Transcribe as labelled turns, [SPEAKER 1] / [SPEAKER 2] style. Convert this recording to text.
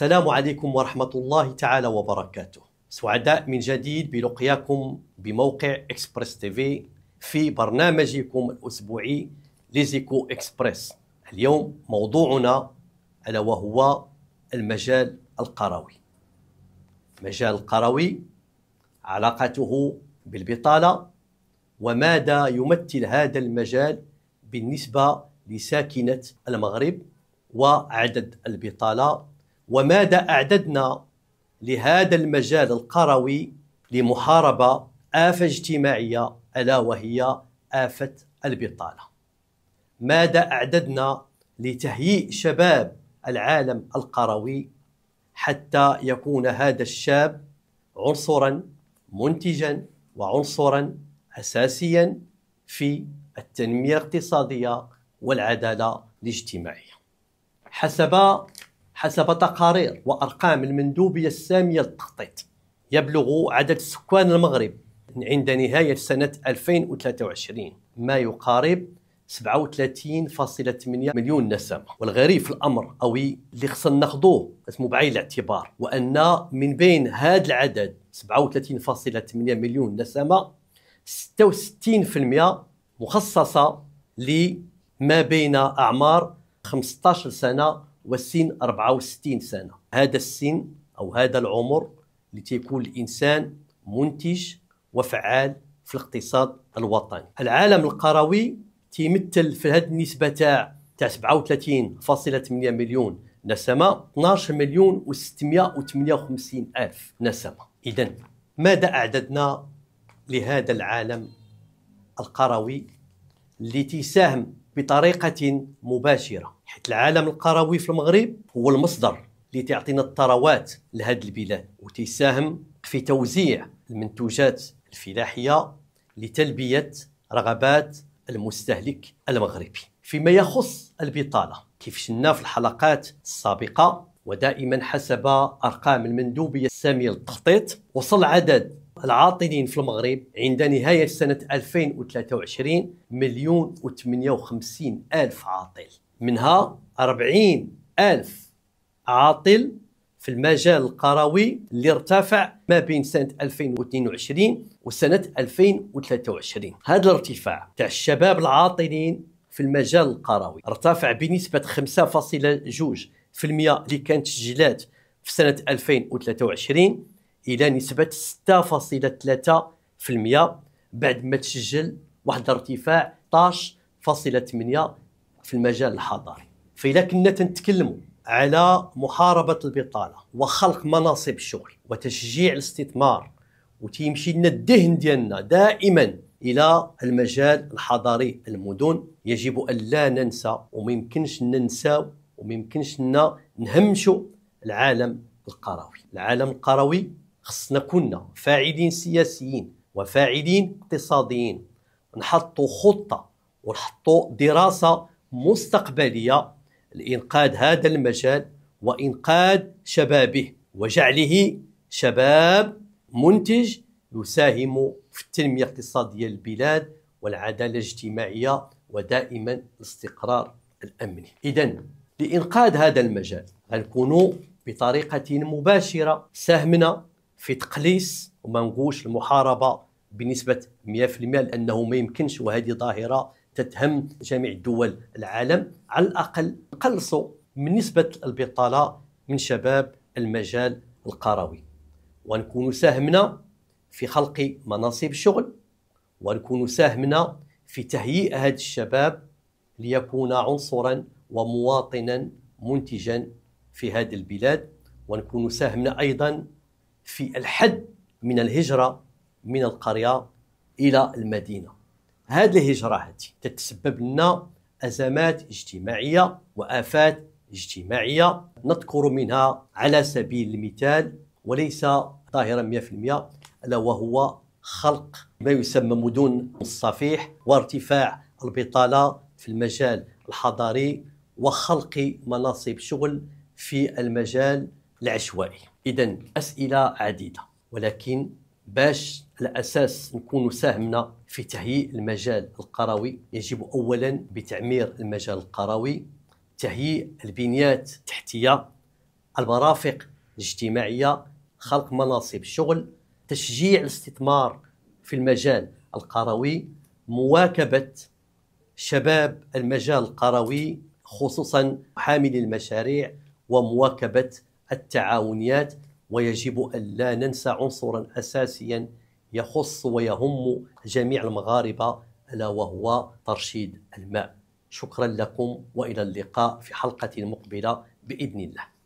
[SPEAKER 1] السلام عليكم ورحمة الله تعالى وبركاته سعداء من جديد بلقياكم بموقع إكسبرس تيفي في برنامجكم الأسبوعي ليزيكو إكسبرس اليوم موضوعنا ألا وهو المجال القروي المجال القروي علاقته بالبطالة وماذا يمثل هذا المجال بالنسبة لساكنة المغرب وعدد البطالة وماذا أعددنا لهذا المجال القروي لمحاربة آفة اجتماعية ألا وهي آفة البطالة ماذا أعددنا لتهيئ شباب العالم القروي حتى يكون هذا الشاب عنصرا منتجا وعنصرا اساسيا في التنميه الاقتصاديه والعداله الاجتماعيه. حسب حسب تقارير وأرقام المندوبية السامية للتخطيط يبلغ عدد سكان المغرب عند نهاية سنة 2023 ما يقارب 37.8 مليون نسمة والغريب في الأمر قوي اللي خصنا ناخذوه اسمه بعين الاعتبار وأن من بين هذا العدد 37.8 مليون نسمة 66% مخصصة لما بين أعمار 15 سنة والسن 64 سنة هذا السن أو هذا العمر اللي تيكون الإنسان منتج وفعال في الاقتصاد الوطني العالم القروي تيمثل في هذه النسبة تاع تاع 37.8 مليون نسمة 12 مليون و658 ألف نسمة إذا ماذا أعددنا لهذا العالم القروي اللي تساهم بطريقة مباشرة حيث العالم القروي في المغرب هو المصدر اللي تعطينا الثروات لهذه البلاد وتساهم في توزيع المنتوجات الفلاحية لتلبية رغبات المستهلك المغربي فيما يخص البطالة كيف شلنا في الحلقات السابقة ودائما حسب أرقام المندوبية السامية للتخطيط وصل عدد العاطلين في المغرب عند نهاية سنة 2023 مليون و58 ألف عاطل منها 40 ألف عاطل في المجال القروي اللي ارتفع ما بين سنة 2022 وسنة 2023 هذا الارتفاع تاع الشباب العاطلين في المجال القروي ارتفع بنسبة 5.2% اللي كانت تسجيلات في سنة 2023 الى نسبه 6.3% بعد ما تسجل واحد الارتفاع 12.8 في المجال الحضاري فإذا كنا تنتكلموا على محاربة البطالة وخلق مناصب شغل وتشجيع الاستثمار وتيمشي لنا الدهن ديالنا دائما إلى المجال الحضاري المدن يجب أن لا ننسى وما يمكنش ننساو وما يمكنش نهمشوا العالم القروي العالم القروي خصنا كنا فاعلين سياسيين وفاعلين اقتصاديين نحطوا خطه ونحطوا دراسه مستقبليه لانقاذ هذا المجال وانقاذ شبابه وجعله شباب منتج يساهم في التنميه الاقتصاديه للبلاد والعداله الاجتماعيه ودائما الاستقرار الامني اذا لانقاذ هذا المجال غنكونوا بطريقه مباشره ساهمنا في تقليص وما نقولش المحاربه بنسبه 100% لانه ما يمكنش وهذه ظاهره تتهم جميع دول العالم على الاقل نقلصوا من نسبه البطاله من شباب المجال القروي ونكون ساهمنا في خلق مناصب شغل ونكون ساهمنا في تهيئ هذا الشباب ليكون عنصرا ومواطنا منتجا في هذه البلاد ونكون ساهمنا ايضا في الحد من الهجرة من القرية إلى المدينة هذه الهجرة هذه تتسبب لنا أزمات اجتماعية وآفات اجتماعية نذكر منها على سبيل المثال وليس ظاهرا 100% ألا وهو خلق ما يسمى مدن الصفيح وارتفاع البطالة في المجال الحضاري وخلق مناصب شغل في المجال العشوائي اذا اسئله عديده ولكن باش على اساس نكونوا ساهمنا في تهيئ المجال القروي يجب اولا بتعمير المجال القروي تهيئ البنيات التحتيه المرافق الاجتماعيه خلق مناصب شغل تشجيع الاستثمار في المجال القروي مواكبه شباب المجال القروي خصوصا حاملي المشاريع ومواكبه التعاونيات ويجب أن لا ننسى عنصرا أساسيا يخص ويهم جميع المغاربة ألا وهو ترشيد الماء شكرا لكم وإلى اللقاء في حلقة مقبلة بإذن الله